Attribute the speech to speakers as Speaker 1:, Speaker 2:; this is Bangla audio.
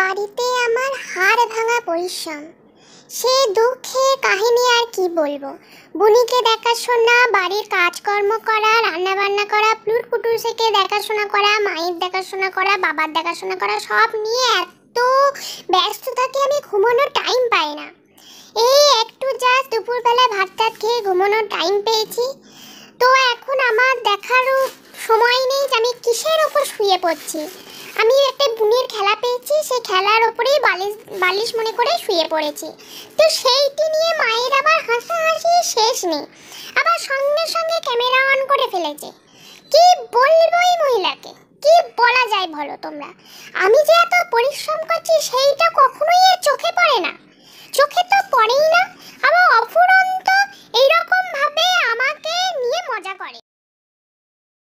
Speaker 1: বাড়িতে আমার হাড় ভাঙা পরিশ্রম সে দুঃখে কাহিনী আর কি বলবো বুনিকে দেখাশোনা বাড়ির কাজকর্ম করা বান্না করা প্লুট পুটুর থেকে দেখাশোনা করা মায়ের দেখাশোনা করা বাবার দেখাশোনা করা সব নিয়ে এত ব্যস্ত থাকি আমি ঘুমানোর টাইম পাই না এই একটু জাস্ট দুপুরবেলা ভাত টাত খেয়ে ঘুমানোর টাইম পেয়েছি তো এখন আমার দেখারও সময় নেই যে আমি কিসের ওপর শুয়ে পড়ছি আমি একটা বুনি সে খেলার ওপরেই বালিশ বালিশ মনে করে শুয়ে পড়েছে তো সেইটি নিয়ে মায়ের আবার হাসাহাসি শেষ নেই আবার সঙ্গে সঙ্গে ক্যামেরা অন করে ফেলেছে কি বলবো এই মহিলাকে কি বলা যায় বলো তোমরা আমি যে এত পরিশ্রম